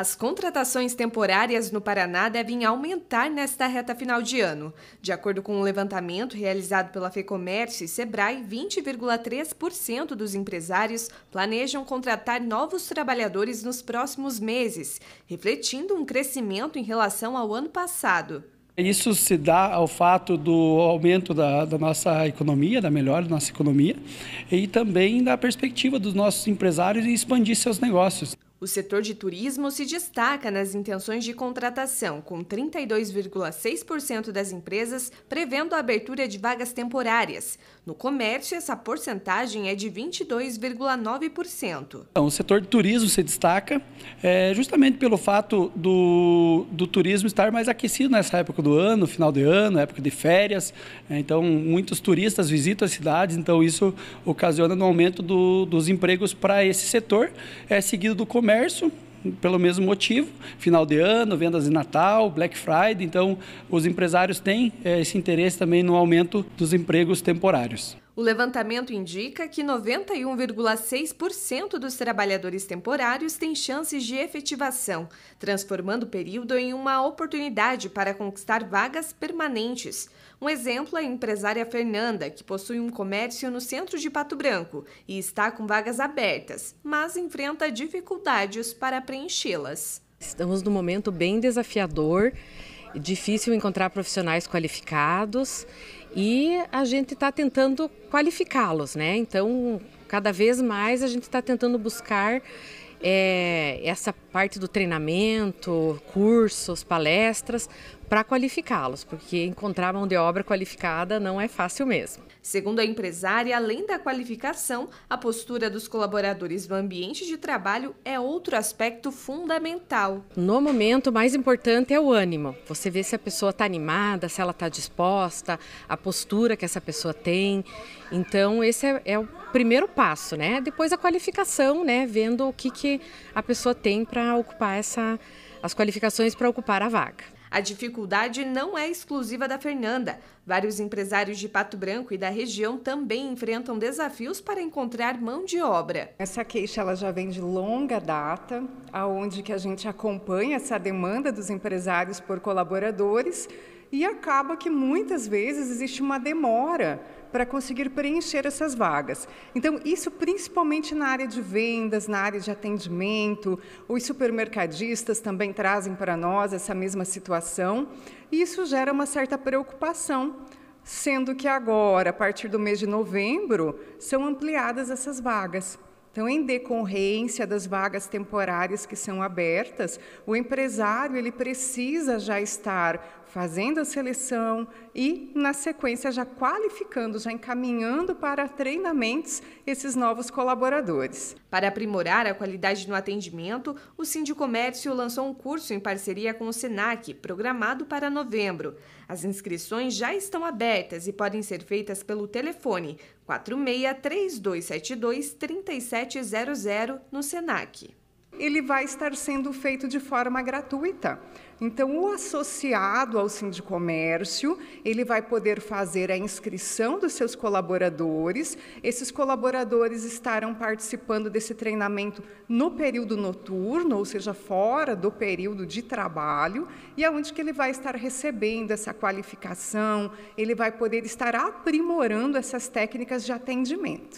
As contratações temporárias no Paraná devem aumentar nesta reta final de ano. De acordo com um levantamento realizado pela FEComércio e Sebrae, 20,3% dos empresários planejam contratar novos trabalhadores nos próximos meses, refletindo um crescimento em relação ao ano passado. Isso se dá ao fato do aumento da, da, nossa economia, da melhora da nossa economia, e também da perspectiva dos nossos empresários em expandir seus negócios. O setor de turismo se destaca nas intenções de contratação, com 32,6% das empresas prevendo a abertura de vagas temporárias. No comércio, essa porcentagem é de 22,9%. Então, o setor de turismo se destaca é, justamente pelo fato do, do turismo estar mais aquecido nessa época do ano, final de ano, época de férias. É, então, muitos turistas visitam as cidades, então isso ocasiona um aumento do, dos empregos para esse setor, é seguido do comércio comércio, pelo mesmo motivo, final de ano, vendas de Natal, Black Friday, então os empresários têm é, esse interesse também no aumento dos empregos temporários. O levantamento indica que 91,6% dos trabalhadores temporários têm chances de efetivação, transformando o período em uma oportunidade para conquistar vagas permanentes. Um exemplo é a empresária Fernanda, que possui um comércio no centro de Pato Branco e está com vagas abertas, mas enfrenta dificuldades para preenchê-las. Estamos num momento bem desafiador difícil encontrar profissionais qualificados e a gente está tentando qualificá-los, né? Então, cada vez mais a gente está tentando buscar é, essa parte do treinamento, cursos, palestras, para qualificá-los, porque encontrar mão de obra qualificada não é fácil mesmo. Segundo a empresária, além da qualificação, a postura dos colaboradores no ambiente de trabalho é outro aspecto fundamental. No momento, o mais importante é o ânimo. Você vê se a pessoa está animada, se ela está disposta, a postura que essa pessoa tem. Então, esse é, é, o primeiro passo, né? Depois a qualificação, né? Vendo o que, que a pessoa tem para ocupar essa, as qualificações para ocupar a vaga. A dificuldade não é exclusiva da Fernanda. Vários empresários de Pato Branco e da região também enfrentam desafios para encontrar mão de obra. Essa queixa ela já vem de longa data, aonde que a gente acompanha essa demanda dos empresários por colaboradores e acaba que muitas vezes existe uma demora para conseguir preencher essas vagas. Então, isso principalmente na área de vendas, na área de atendimento, os supermercadistas também trazem para nós essa mesma situação, e isso gera uma certa preocupação. Sendo que agora, a partir do mês de novembro, são ampliadas essas vagas. Então, em decorrência das vagas temporárias que são abertas, o empresário ele precisa já estar fazendo a seleção e, na sequência, já qualificando, já encaminhando para treinamentos esses novos colaboradores. Para aprimorar a qualidade no atendimento, o Sindicomércio lançou um curso em parceria com o SENAC, programado para novembro. As inscrições já estão abertas e podem ser feitas pelo telefone 463272 3700 no SENAC ele vai estar sendo feito de forma gratuita. Então, o associado ao sindicomércio, ele vai poder fazer a inscrição dos seus colaboradores. Esses colaboradores estarão participando desse treinamento no período noturno, ou seja, fora do período de trabalho, e aonde que ele vai estar recebendo essa qualificação, ele vai poder estar aprimorando essas técnicas de atendimento.